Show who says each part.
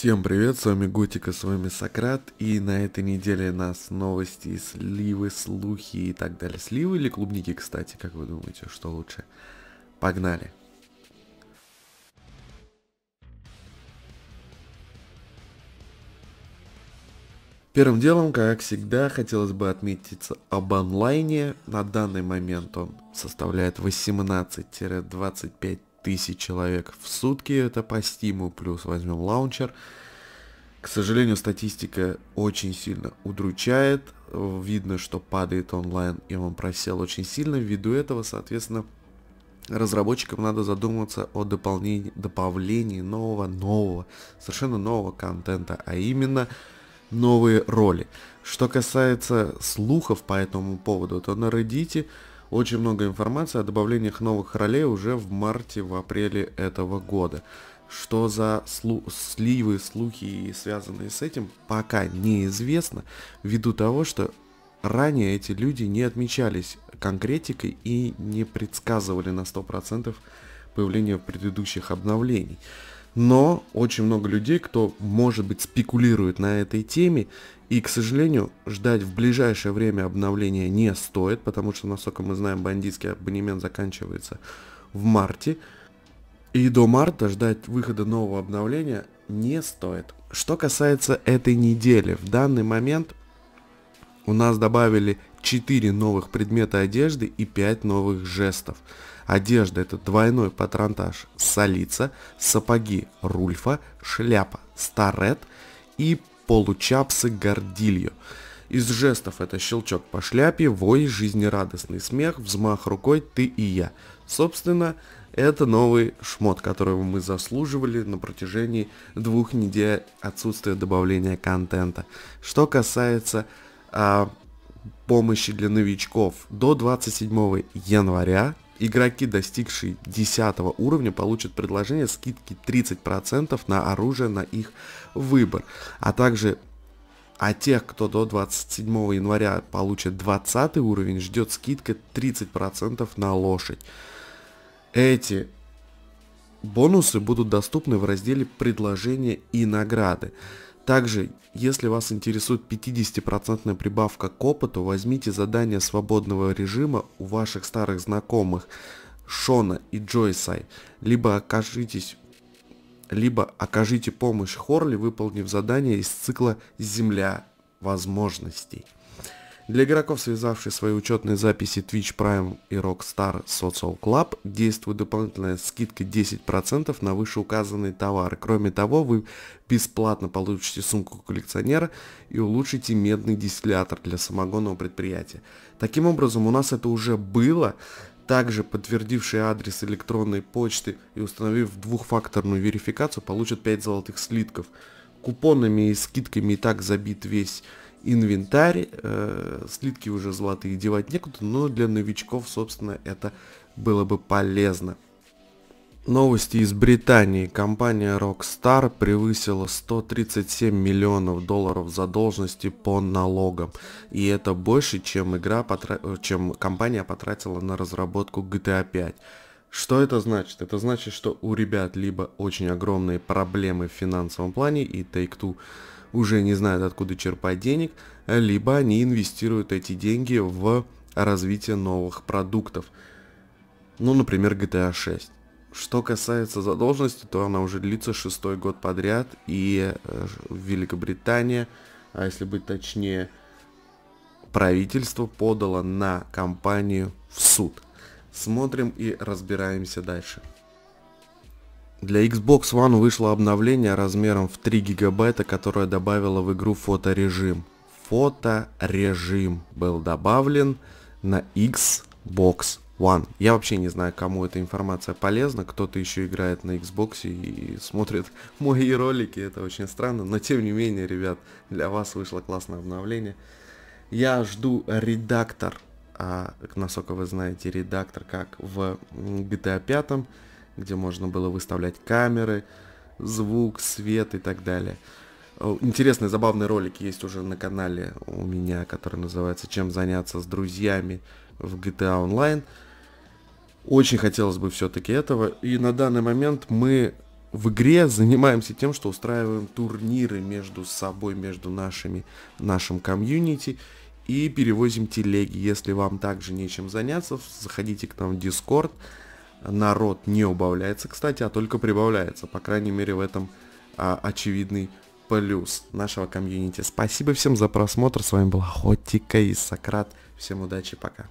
Speaker 1: Всем привет, с вами Готика, с вами Сократ, и на этой неделе нас новости, сливы, слухи и так далее. Сливы или клубники, кстати, как вы думаете, что лучше? Погнали! Первым делом, как всегда, хотелось бы отметиться об онлайне. На данный момент он составляет 18-25 тысяч человек в сутки, это по стиму плюс возьмем лаунчер. К сожалению, статистика очень сильно удручает. Видно, что падает онлайн, и он просел очень сильно. Ввиду этого, соответственно, разработчикам надо задуматься о дополнении, добавлении нового, нового, совершенно нового контента, а именно новые роли. Что касается слухов по этому поводу, то на Reddit очень много информации о добавлениях новых ролей уже в марте, в апреле этого года. Что за слу сливы, слухи, связанные с этим, пока неизвестно, ввиду того, что ранее эти люди не отмечались конкретикой и не предсказывали на 100% появление предыдущих обновлений но очень много людей, кто, может быть, спекулирует на этой теме, и, к сожалению, ждать в ближайшее время обновления не стоит, потому что, насколько мы знаем, бандитский абонемент заканчивается в марте, и до марта ждать выхода нового обновления не стоит. Что касается этой недели, в данный момент у нас добавили 4 новых предмета одежды и 5 новых жестов. Одежда – это двойной патронтаж солица, сапоги рульфа, шляпа старет и получапсы гордилью. Из жестов это щелчок по шляпе, вой, жизнерадостный смех, взмах рукой «ты и я». Собственно, это новый шмот, которого мы заслуживали на протяжении двух недель отсутствия добавления контента. Что касается а, помощи для новичков, до 27 января Игроки, достигшие 10 уровня, получат предложение скидки 30% на оружие на их выбор, а также а тех, кто до 27 января получит 20 уровень, ждет скидка 30% на лошадь. Эти бонусы будут доступны в разделе «Предложения и награды». Также, если вас интересует 50% прибавка к опыту, возьмите задание свободного режима у ваших старых знакомых Шона и Джойсай, либо окажитесь либо окажите помощь Хорли, выполнив задание из цикла «Земля возможностей». Для игроков, связавших свои учетные записи Twitch Prime и Rockstar Social Club, действует дополнительная скидка 10% на вышеуказанные товары. Кроме того, вы бесплатно получите сумку коллекционера и улучшите медный дистиллятор для самогонного предприятия. Таким образом, у нас это уже было, также подтвердившие адрес электронной почты и установив двухфакторную верификацию, получат 5 золотых слитков. Купонами и скидками и так забит весь инвентарь. Э, слитки уже золотые девать некуда, но для новичков, собственно, это было бы полезно. Новости из Британии. Компания Rockstar превысила 137 миллионов долларов задолженности по налогам. И это больше, чем, игра потра... чем компания потратила на разработку GTA 5. Что это значит? Это значит, что у ребят либо очень огромные проблемы в финансовом плане, и Take-Two уже не знает, откуда черпать денег, либо они инвестируют эти деньги в развитие новых продуктов. Ну, например, GTA 6. Что касается задолженности, то она уже длится шестой год подряд, и э, Великобритания, а если быть точнее, правительство подало на компанию в суд – смотрим и разбираемся дальше. Для Xbox One вышло обновление размером в 3 гигабайта, которое добавило в игру фоторежим. Фоторежим был добавлен на Xbox One. Я вообще не знаю, кому эта информация полезна. Кто-то еще играет на Xbox и смотрит мои ролики. Это очень странно. Но тем не менее, ребят, для вас вышло классное обновление. Я жду редактор а, насколько вы знаете, редактор, как в GTA 5, где можно было выставлять камеры, звук, свет и так далее. Интересный, забавный ролик есть уже на канале у меня, который называется «Чем заняться с друзьями в GTA Online». А Очень хотелось бы все-таки этого. И на данный момент мы в игре занимаемся тем, что устраиваем турниры между собой, между нашими, нашим комьюнити и перевозим телеги. Если вам также нечем заняться, заходите к нам в Discord. Народ не убавляется, кстати, а только прибавляется. По крайней мере, в этом а, очевидный плюс нашего комьюнити. Спасибо всем за просмотр. С вами был Охотика и Сократ. Всем удачи, пока.